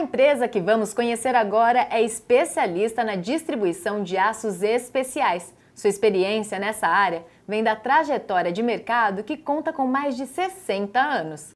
empresa que vamos conhecer agora é especialista na distribuição de aços especiais. Sua experiência nessa área vem da trajetória de mercado que conta com mais de 60 anos.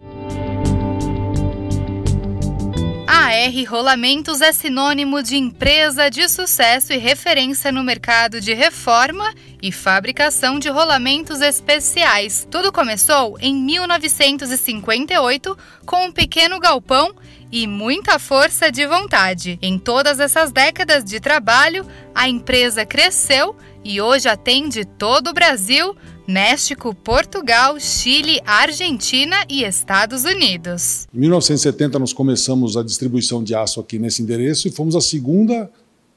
R Rolamentos é sinônimo de empresa de sucesso e referência no mercado de reforma e fabricação de rolamentos especiais. Tudo começou em 1958 com um pequeno galpão e muita força de vontade. Em todas essas décadas de trabalho, a empresa cresceu e hoje atende todo o Brasil México, Portugal, Chile, Argentina e Estados Unidos. Em 1970 nós começamos a distribuição de aço aqui nesse endereço e fomos a segunda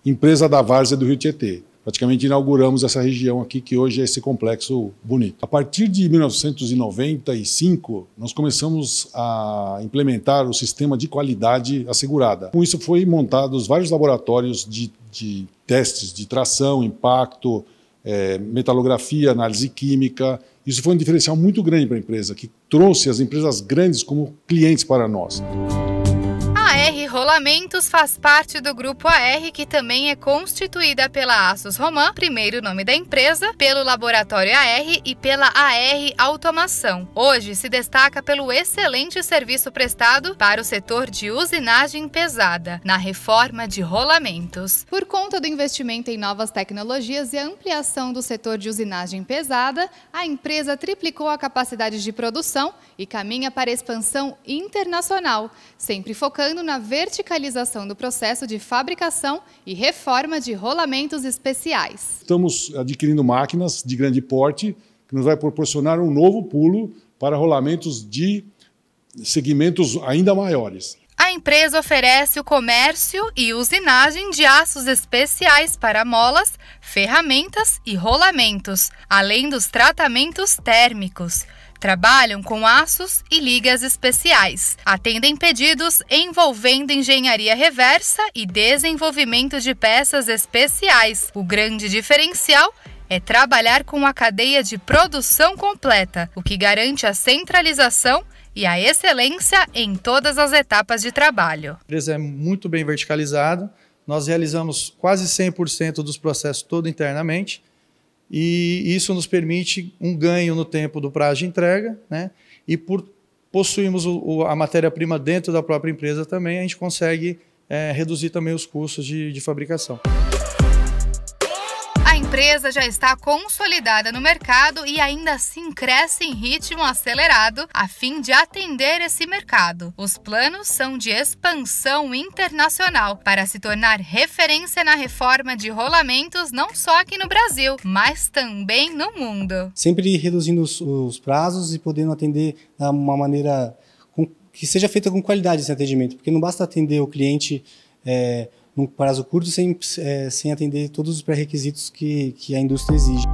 empresa da várzea do Rio Tietê. Praticamente inauguramos essa região aqui que hoje é esse complexo bonito. A partir de 1995 nós começamos a implementar o sistema de qualidade assegurada. Com isso foi montados vários laboratórios de, de testes de tração, impacto, é, metalografia, análise química. Isso foi um diferencial muito grande para a empresa, que trouxe as empresas grandes como clientes para nós. Rolamentos faz parte do Grupo AR, que também é constituída pela Asus Roman, primeiro nome da empresa, pelo Laboratório AR e pela AR Automação. Hoje se destaca pelo excelente serviço prestado para o setor de usinagem pesada, na reforma de rolamentos. Por conta do investimento em novas tecnologias e ampliação do setor de usinagem pesada, a empresa triplicou a capacidade de produção e caminha para expansão internacional, sempre focando na verticalização do processo de fabricação e reforma de rolamentos especiais. Estamos adquirindo máquinas de grande porte que nos vai proporcionar um novo pulo para rolamentos de segmentos ainda maiores. A empresa oferece o comércio e usinagem de aços especiais para molas, ferramentas e rolamentos, além dos tratamentos térmicos. Trabalham com aços e ligas especiais. Atendem pedidos envolvendo engenharia reversa e desenvolvimento de peças especiais. O grande diferencial é trabalhar com a cadeia de produção completa, o que garante a centralização e a excelência em todas as etapas de trabalho. A empresa é muito bem verticalizada, nós realizamos quase 100% dos processos todo internamente e isso nos permite um ganho no tempo do prazo de entrega, né? E por possuirmos a matéria-prima dentro da própria empresa também, a gente consegue é, reduzir também os custos de, de fabricação empresa já está consolidada no mercado e ainda assim cresce em ritmo acelerado a fim de atender esse mercado. Os planos são de expansão internacional para se tornar referência na reforma de rolamentos não só aqui no Brasil, mas também no mundo. Sempre reduzindo os, os prazos e podendo atender de uma maneira com, que seja feita com qualidade esse atendimento, porque não basta atender o cliente. É, num prazo curto, sem, é, sem atender todos os pré-requisitos que, que a indústria exige.